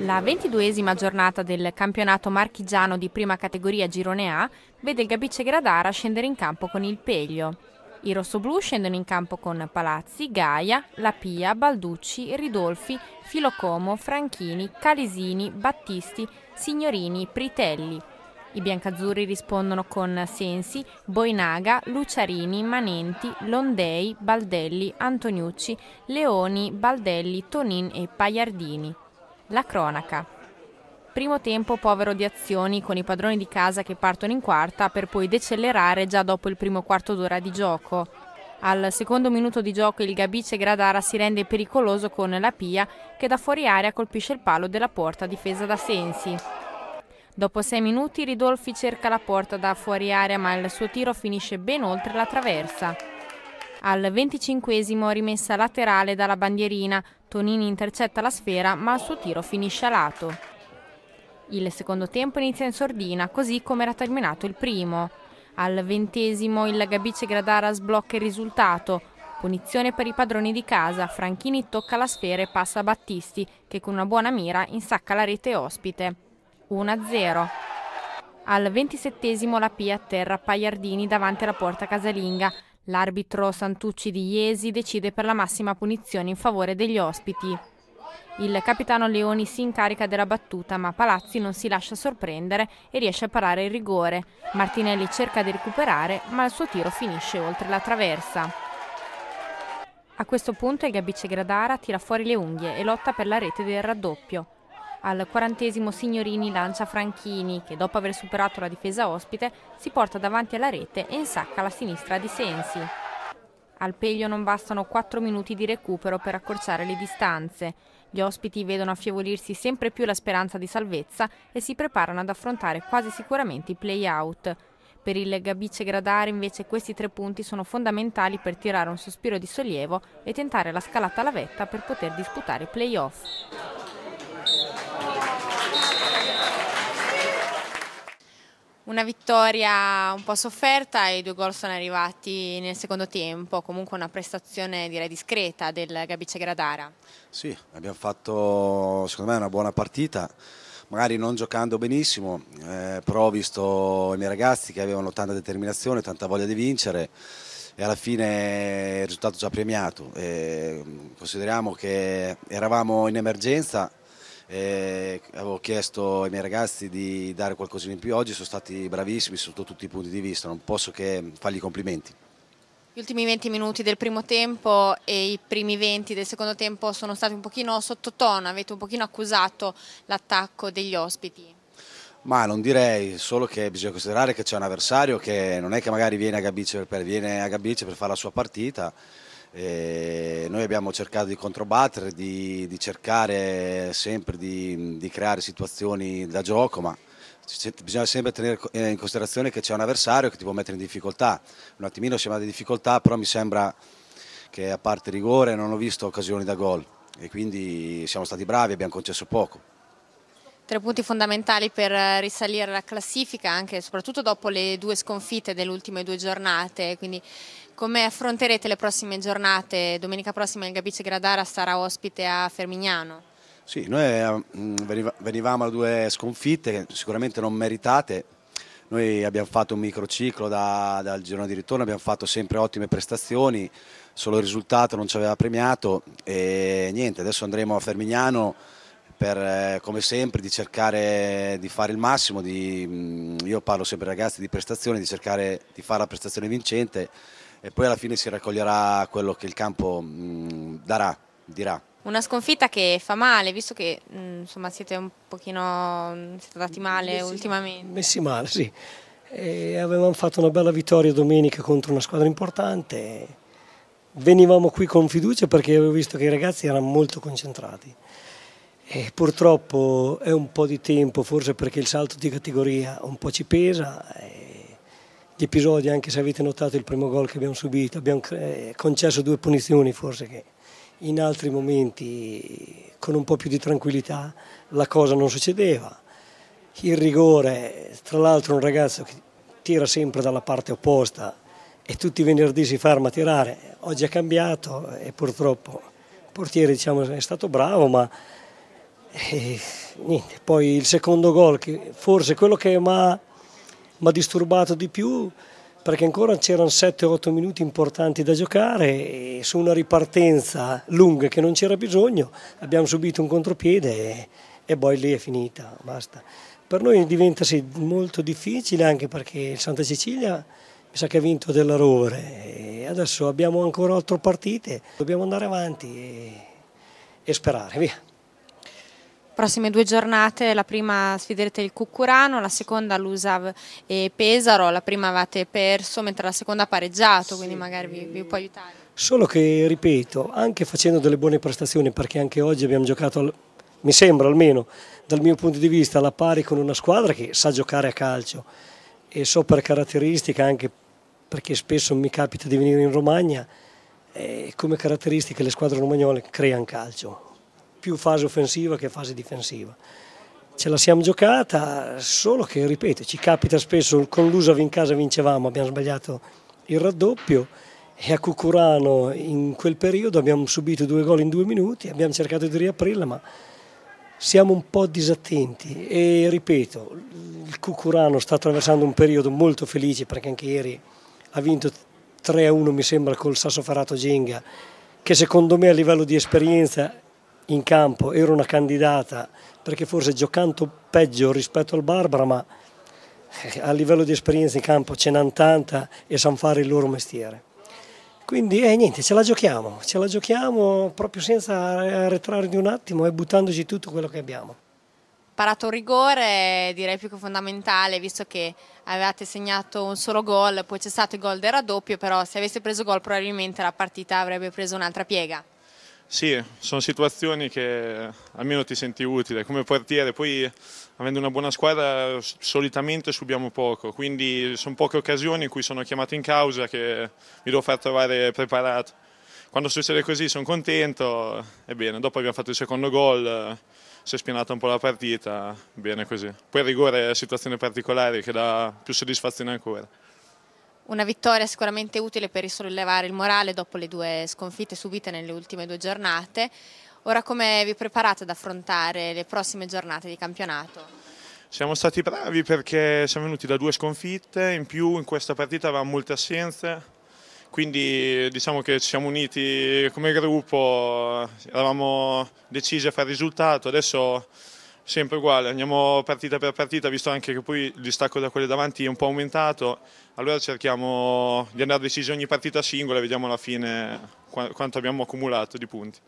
La ventiduesima giornata del campionato marchigiano di prima categoria Girone A vede il Gabice Gradara scendere in campo con il Peglio. I rossoblù scendono in campo con Palazzi, Gaia, Lapia, Balducci, Ridolfi, Filocomo, Franchini, Calisini, Battisti, Signorini, Pritelli. I biancazzurri rispondono con Sensi, Boinaga, Luciarini, Manenti, Londei, Baldelli, Antoniucci, Leoni, Baldelli, Tonin e Pagliardini. La cronaca. Primo tempo povero di azioni con i padroni di casa che partono in quarta per poi decelerare già dopo il primo quarto d'ora di gioco. Al secondo minuto di gioco il Gabice Gradara si rende pericoloso con la Pia che da fuori area colpisce il palo della porta difesa da Sensi. Dopo sei minuti Ridolfi cerca la porta da fuori area ma il suo tiro finisce ben oltre la traversa. Al venticinquesimo rimessa laterale dalla bandierina, Tonini intercetta la sfera ma il suo tiro finisce a lato. Il secondo tempo inizia in sordina, così come era terminato il primo. Al ventesimo il Gabice Gradara sblocca il risultato. Punizione per i padroni di casa, Franchini tocca la sfera e passa a Battisti, che con una buona mira insacca la rete ospite. 1-0. Al ventisettesimo la Pia atterra Pagliardini davanti alla porta casalinga. L'arbitro Santucci di Iesi decide per la massima punizione in favore degli ospiti. Il capitano Leoni si incarica della battuta ma Palazzi non si lascia sorprendere e riesce a parare il rigore. Martinelli cerca di recuperare ma il suo tiro finisce oltre la traversa. A questo punto il Gabice Gradara tira fuori le unghie e lotta per la rete del raddoppio. Al quarantesimo Signorini lancia Franchini che dopo aver superato la difesa ospite si porta davanti alla rete e insacca la sinistra di Sensi. Al Peglio non bastano 4 minuti di recupero per accorciare le distanze. Gli ospiti vedono affievolirsi sempre più la speranza di salvezza e si preparano ad affrontare quasi sicuramente i play-out. Per il Gabice Gradare invece questi tre punti sono fondamentali per tirare un sospiro di sollievo e tentare la scalata alla vetta per poter disputare i play-off. Una vittoria un po' sofferta e i due gol sono arrivati nel secondo tempo, comunque una prestazione direi discreta del Gabice Gradara. Sì, abbiamo fatto secondo me una buona partita, magari non giocando benissimo, eh, però ho visto i miei ragazzi che avevano tanta determinazione, tanta voglia di vincere e alla fine il risultato già premiato. E eh, consideriamo che eravamo in emergenza eh, avevo chiesto ai miei ragazzi di dare qualcosina in più oggi, sono stati bravissimi sotto tutti i punti di vista, non posso che fargli complimenti. Gli ultimi 20 minuti del primo tempo e i primi 20 del secondo tempo sono stati un pochino sottotono, avete un pochino accusato l'attacco degli ospiti. Ma non direi, solo che bisogna considerare che c'è un avversario che non è che magari viene a Gabice per, viene a Gabice per fare la sua partita, eh, noi abbiamo cercato di controbattere, di, di cercare sempre di, di, creare situazioni da gioco, ma bisogna sempre tenere eh, in considerazione che c'è un avversario che ti può mettere in difficoltà. Un attimino siamo andati in difficoltà, però mi sembra che a parte rigore non ho visto occasioni da gol e quindi siamo stati bravi, abbiamo concesso poco. Tre punti fondamentali per risalire la classifica, anche e soprattutto dopo le due sconfitte delle ultime due giornate, quindi come affronterete le prossime giornate? Domenica prossima il Gabice Gradara sarà ospite a Fermignano. Sì, noi eh, mm, venivamo a due sconfitte sicuramente non meritate. Noi abbiamo fatto un microciclo da, dal girone di ritorno, abbiamo fatto sempre ottime prestazioni, solo il risultato non ci aveva premiato e niente, adesso andremo a Fermignano per, eh, come sempre, di cercare di fare il massimo, di, mm, io parlo sempre ai ragazzi di prestazione, di cercare di fare la prestazione vincente e poi alla fine si raccoglierà quello che il campo mh, mm, darà, dirà. Una sconfitta che fa male, visto che mm, insomma, siete un pochino mm, siete dati male messi, ultimamente. Messi male, sì. E avevamo fatto una bella vittoria domenica contro una squadra importante. Venivamo qui con fiducia perché avevo visto che i ragazzi erano molto concentrati. E purtroppo è un po' di tempo, forse perché il salto di categoria un po' ci pesa di episodi, anche se avete notato il primo gol che abbiamo subito, abbiamo eh, concesso due punizioni forse che in altri momenti con un po' più di tranquillità la cosa non succedeva. Il rigore, tra l'altro un ragazzo che tira sempre dalla parte opposta e tutti i venerdì si ferma a tirare, oggi ha cambiato e purtroppo il portiere diciamo, è stato bravo ma e, eh, niente, poi il secondo gol, che forse quello che mi ha mi ha disturbato di più perché ancora c'erano 7-8 minuti importanti da giocare e su una ripartenza lunga che non c'era bisogno abbiamo subito un contropiede e, e, poi lì è finita, basta. Per noi diventa sì, molto difficile anche perché il Santa Cecilia mi sa che ha vinto dell'errore e adesso abbiamo ancora 8 partite, dobbiamo andare avanti e, e sperare, via prossime due giornate, la prima sfiderete il Cucurano, la seconda l'Usav e Pesaro, la prima avete perso, mentre la seconda ha pareggiato, sì. quindi magari vi, vi può aiutare. Solo che, ripeto, anche facendo delle buone prestazioni, perché anche oggi abbiamo giocato mi sembra almeno dal mio punto di vista alla pari con una squadra che sa giocare a calcio e so per caratteristica anche perché spesso mi capita di venire in Romagna eh, come caratteristiche le squadre romagnole creano calcio più fase offensiva che fase difensiva. Ce la siamo giocata, solo che, ripeto, ci capita spesso, con l'Usav in casa vincevamo, abbiamo sbagliato il raddoppio e a Cucurano in quel periodo abbiamo subito due gol in due minuti, abbiamo cercato di riaprirla ma siamo un po' disattenti e ripeto, il Cucurano sta attraversando un periodo molto felice perché anche ieri ha vinto 3-1 mi sembra col Sassoferato Genga che secondo me a livello di esperienza in campo, ero una candidata perché forse giocando peggio rispetto al Barbara, ma eh, a livello di esperienza in campo ce n'hanno tanta e sanno fare il loro mestiere. Quindi eh, niente, ce la giochiamo, ce la giochiamo proprio senza arretrare di un attimo e buttandoci tutto quello che abbiamo. Parato un rigore direi più che fondamentale visto che avevate segnato un solo gol, poi c'è stato il gol del raddoppio, però se avesse preso gol probabilmente la partita avrebbe preso un'altra piega. Sì, sono situazioni che almeno ti senti utile come portiere, poi avendo una buona squadra solitamente subiamo poco, quindi sono poche occasioni in cui sono chiamato in causa che mi devo far trovare preparato. Quando succede così sono contento e bene, dopo abbiamo fatto il secondo gol, si è spianata un po' la partita, bene così. Poi il rigore è una situazione particolare che dà più soddisfazione ancora. Una vittoria sicuramente utile per risollevare il morale dopo le due sconfitte subite nelle ultime due giornate. Ora come vi preparate ad affrontare le prossime giornate di campionato? Siamo stati bravi perché siamo venuti da due sconfitte, in più in questa partita avevamo molte assenze, quindi diciamo che ci siamo uniti come gruppo, eravamo decisi a fare risultato, adesso Sempre uguale, andiamo partita per partita, visto anche che poi il distacco da quelle davanti è un po' aumentato, allora cerchiamo di andare decisi ogni partita singola e vediamo alla fine quanto abbiamo accumulato di punti.